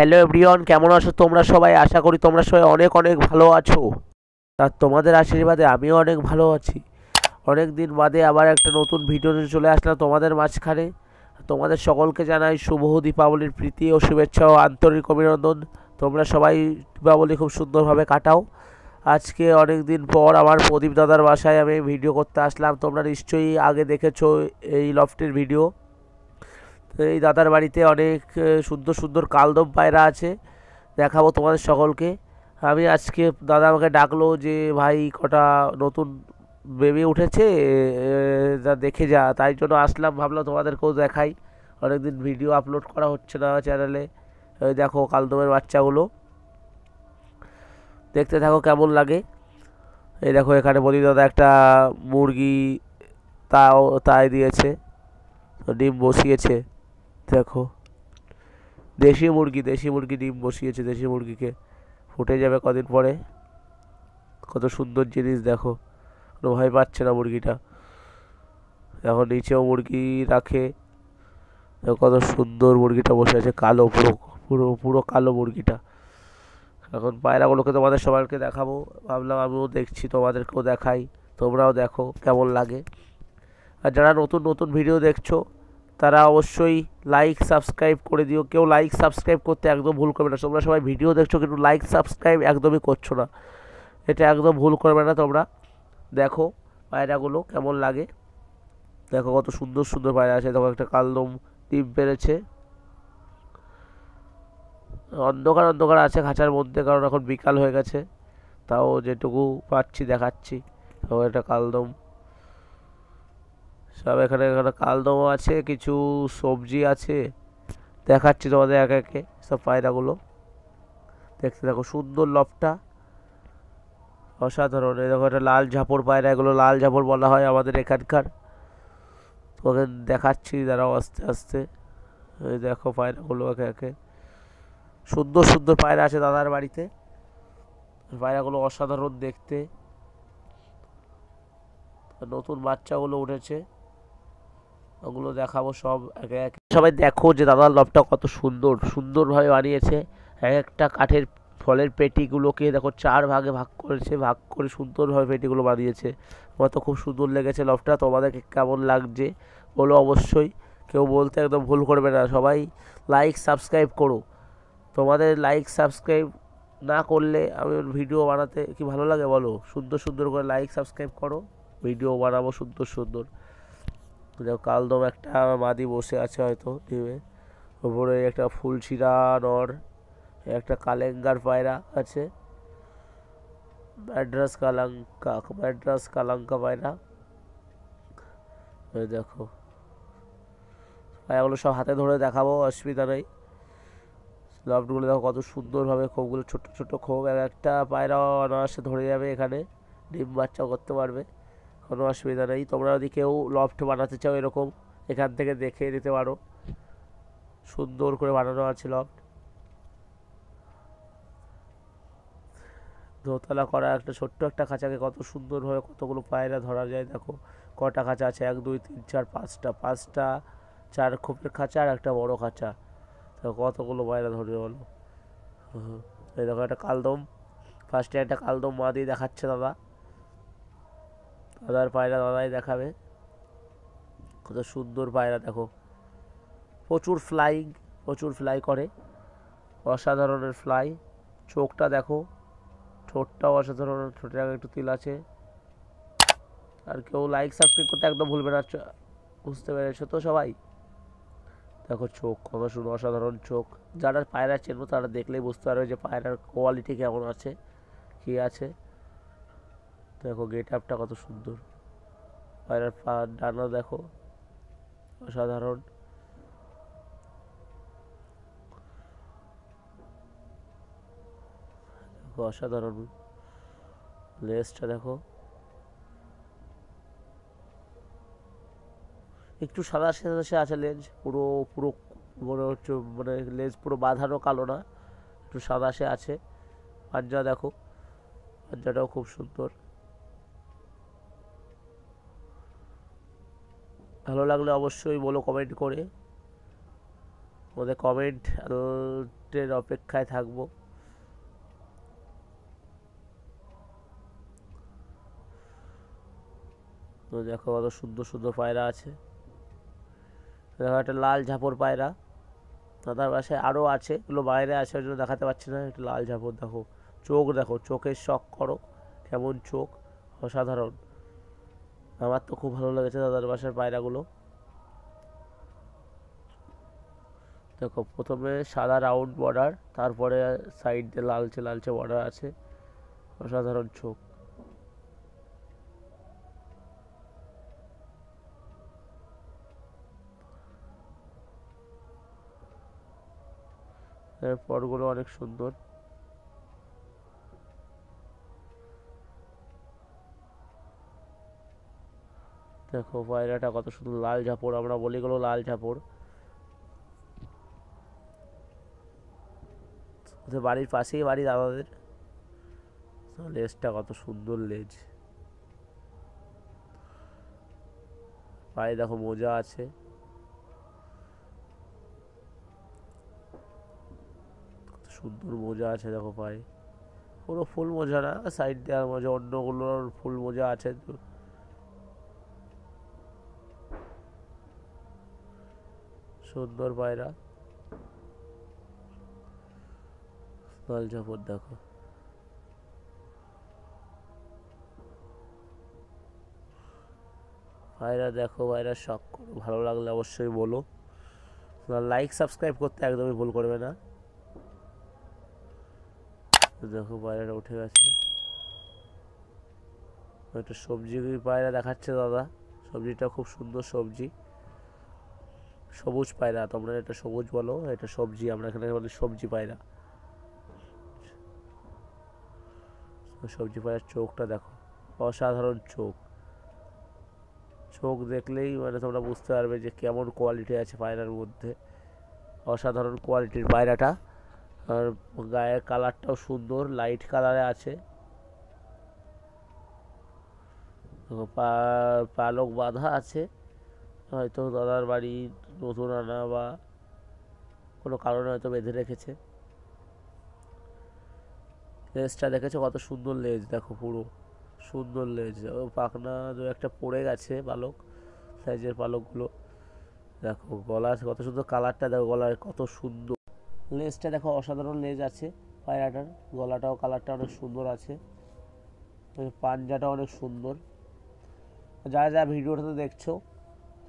hello everyone কেমন আছো তোমরা সবাই আশা করি তোমরা সবাই অনেক অনেক ভালো আছো আর তোমাদের আশীর্বাদে আমিও অনেক ভালো আছি অনেক দিন বাদে আবার একটা নতুন ভিডিও নিয়ে চলে আসলাম তোমাদের মাঝখানে তোমাদের সকলকে জানাই শুভ দীপাবলির প্রীতি ও শুভেচ্ছা ও আন্তরিক অভিনন্দন তোমরা সবাই দীপাবলি খুব সুন্দরভাবে কাটাও আজকে অনেক দিন পর আমার প্রদীপ দাদার বাসায় আমি ভিডিও করতে আসলাম তোমরা নিশ্চয়ই আগে দেখেছো এই লফটের ভিডিও তো এই দাদার বাড়িতে অনেক সুন্দর সুন্দর কালদম পায়রা আছে দেখাবো তোমাদের সকলকে আমি আজকে দাদা আমাকে ডাকলো যে ভাই কটা নতুন বেবি উঠেছে যা দেখে যা তাই জন্য আসলাম ভাবলাম তোমাদেরকেও দেখাই অনেকদিন ভিডিও আপলোড করা হচ্ছে না চ্যানেলে দেখো কালদমের বাচ্চাগুলো দেখতে থাকো কেমন লাগে এই দেখো এখানে বলি দাদা একটা মুরগি তাও তাই দিয়েছে ডিম বসিয়েছে দেখো দেশি মুরগি দেশি মুরগি ডিম বসিয়েছে দেশি মুরগিকে ফুটে যাবে কদিন পরে কত সুন্দর জিনিস দেখো কোনো ভয় পাচ্ছে না মুরগিটা এখন নিচেও মুরগি রাখে কত সুন্দর মুরগিটা বসে আছে কালো পুরো পুরো পুরো কালো মুরগিটা এখন পায়রাগুলোকে তোমাদের সবাইকে দেখাবো ভাবলাম আমিও দেখছি তোমাদেরকেও দেখাই তোমরাও দেখো কেমন লাগে আর যারা নতুন নতুন ভিডিও দেখছো তারা অবশ্যই লাইক সাবস্ক্রাইব করে দিও কেউ লাইক সাবস্ক্রাইব করতে একদম ভুল করবে না তোমরা সবাই ভিডিও দেখছো কিন্তু লাইক সাবস্ক্রাইব একদমই করছো না এটা একদম ভুল করবে না তোমরা দেখো পায়রাগুলো কেমন লাগে দেখো কত সুন্দর সুন্দর পায়রা আছে দেখো একটা কালদম ডিম বেড়েছে অন্ধকার অন্ধকার আছে খাঁচার মধ্যে কারণ এখন বিকাল হয়ে গেছে তাও যেটুকু পাচ্ছি দেখাচ্ছি তো এটা কালদম সব এখানে এখানে কালদম আছে কিছু সবজি আছে দেখাচ্ছি তোমাদের একে একে সব পায়রাগুলো দেখতে দেখো সুন্দর লফটা অসাধারণ এই দেখো একটা লাল ঝাপড় পায়রা এগুলো লাল ঝাপড় বলা হয় আমাদের এখানকার তোমাকে দেখাচ্ছি দাঁড়াও আস্তে আস্তে এই দেখো পায়রাগুলো একে একে সুন্দর সুন্দর পায়রা আছে দাদার বাড়িতে পায়রাগুলো অসাধারণ দেখতে নতুন বাচ্চাগুলো উঠেছে ওগুলো দেখাবো সব একে এক সবাই দেখো যে দাদার লবটা কত সুন্দর সুন্দরভাবে বানিয়েছে এক একটা কাঠের ফলের পেটিগুলোকে দেখো চার ভাগে ভাগ করেছে ভাগ করে সুন্দরভাবে পেটিগুলো বানিয়েছে আমার তো খুব সুন্দর লেগেছে লবটা তোমাদেরকে কেমন লাগছে বলো অবশ্যই কেউ বলতে একদম ভুল করবে না সবাই লাইক সাবস্ক্রাইব করো তোমাদের লাইক সাবস্ক্রাইব না করলে আমি ভিডিও বানাতে কি ভালো লাগে বলো সুন্দর সুন্দর করে লাইক সাবস্ক্রাইব করো ভিডিও বানাবো সুন্দর সুন্দর কালদম একটা মাদি বসে আছে হয়তো ডিমে ওপরে একটা ছিঁড়া নর একটা কালেঙ্গার পায়রা আছে ম্যাড্রাস কালাঙ্কা ম্যাড্রাস কালাঙ্কা পায়রা দেখো পায়রাগুলো সব হাতে ধরে দেখাবো অসুবিধা নেই লফটগুলো দেখো কত সুন্দরভাবে খোপগুলো ছোট ছোট খোপ একটা পায়রা অনায়াসে ধরে যাবে এখানে ডিম বাচ্চা করতে পারবে কোনো অসুবিধা নেই তোমরা যদি কেউ লফট বানাতে চাও এরকম এখান থেকে দেখে নিতে পারো সুন্দর করে বানানো আছে লফট দোতলা করা একটা ছোট্ট একটা খাঁচাকে কত সুন্দরভাবে কতগুলো পায়রা ধরা যায় দেখো কটা খাঁচা আছে এক দুই তিন চার পাঁচটা পাঁচটা চার খোপের খাঁচা আর একটা বড় খাঁচা তো কতগুলো পায়রা ধরে হলো এই দেখো একটা কালদম ফার্স্টে একটা কালদম মা দিয়ে দেখাচ্ছে দাদা দাদার পায়রা দাদাই দেখাবে কত সুন্দর পায়রা দেখো প্রচুর ফ্লাইং প্রচুর ফ্লাই করে অসাধারণের ফ্লাই চোখটা দেখো ঠোঁটটাও অসাধারণ ঠোঁটের একটু তিল আছে আর কেউ লাইক সাবস্ক্রাইব করতে একদম ভুলবে না বুঝতে পেরেছো তো সবাই দেখো চোখ কত সুন্দর অসাধারণ চোখ যারা পায়রা চেনবো তারা দেখলেই বুঝতে পারবে যে পায়রার কোয়ালিটি কেমন আছে কী আছে দেখো গেট আপটা কত সুন্দর পায়রার পা ডানা দেখো অসাধারণ দেখো অসাধারণ লেসটা দেখো একটু সাদা সাদা সে আছে লেন্স পুরো পুরো মনে হচ্ছে মানে লেন্স পুরো বাঁধানো কালো না একটু সাদা সে আছে পাঞ্জা দেখো পাঞ্জাটাও খুব সুন্দর ভালো লাগলে অবশ্যই বলো কমেন্ট করে কমেন্ট কমেন্টের অপেক্ষায় থাকবো তো দেখো কত সুন্দর সুন্দর পায়রা আছে দেখো একটা লাল ঝাপড় পায়রা তাদের পাশে আরও আছে এগুলো বাইরে আছে ওই জন্য দেখাতে পারছি না একটা লাল ঝাপড় দেখো চোখ দেখো চোখের শখ করো কেমন চোখ অসাধারণ আমার তো খুব ভালো লেগেছে দাদার বাসার পায়রাগুলো দেখো প্রথমে সাদা রাউন্ড বর্ডার তারপরে সাইড দিয়ে লালচে লালচে বর্ডার আছে অসাধারণ চোখ পরগুলো অনেক সুন্দর দেখো পায়রাটা কত সুন্দর লাল ঝাপড় আমরা বলি গেলো লাল ঝাপড় বাড়ির পাশেই বাড়ি দাদাদের লেজটা কত সুন্দর লেজ পায়ে দেখো মোজা আছে সুন্দর মোজা আছে দেখো পায়ে পুরো ফুল মোজা না সাইড দেওয়ার মজা অন্যগুলোর ফুল মোজা আছে তো সুন্দর পায়রা স্নাল ঝাপট দেখো পায়রা দেখো পায়রা শখ করো ভালো লাগলে অবশ্যই বলো লাইক সাবস্ক্রাইব করতে একদমই ভুল করবে না দেখো পায়রাটা উঠে গেছে একটা সবজি পায়রা দেখাচ্ছে দাদা সবজিটা খুব সুন্দর সবজি সবুজ পায়রা তোমরা এটা সবুজ বলো এটা সবজি আমরা এখানে বলি সবজি পায়রা সবজি পায়রার চোখটা দেখো অসাধারণ চোখ চোখ দেখলেই মানে তোমরা বুঝতে পারবে যে কেমন কোয়ালিটি আছে পায়রার মধ্যে অসাধারণ কোয়ালিটির পায়রাটা আর গায়ের কালারটাও সুন্দর লাইট কালারে আছে পালক বাঁধা আছে হয়তো দাদার বাড়ি নতুন আনা বা কোনো কারণে হয়তো বেঁধে রেখেছে লেজটা দেখেছো কত সুন্দর লেজ দেখো পুরো সুন্দর লেজ ও পাখনা দু একটা পড়ে গেছে পালক সাইজের পালকগুলো দেখো গলা কত সুন্দর কালারটা দেখো গলার কত সুন্দর লেজটা দেখো অসাধারণ লেজ আছে পায়রাটার গলাটাও কালারটা অনেক সুন্দর আছে পাঞ্জাটা অনেক সুন্দর যা যা ভিডিওটা তো দেখছো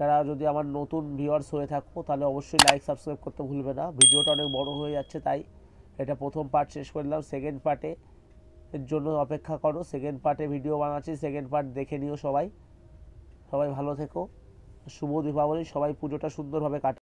যারা যদি আমার নতুন ভিওয়ার্স হয়ে থাকো তাহলে অবশ্যই লাইক সাবস্ক্রাইব করতে ভুলবে না ভিডিওটা অনেক বড় হয়ে যাচ্ছে তাই এটা প্রথম পার্ট শেষ করলাম সেকেন্ড পার্টে এর জন্য অপেক্ষা করো সেকেন্ড পার্টে ভিডিও বানাচ্ছি সেকেন্ড পার্ট দেখে নিও সবাই সবাই ভালো থেকো শুভ দীপাবলি সবাই পুজোটা সুন্দরভাবে কাটে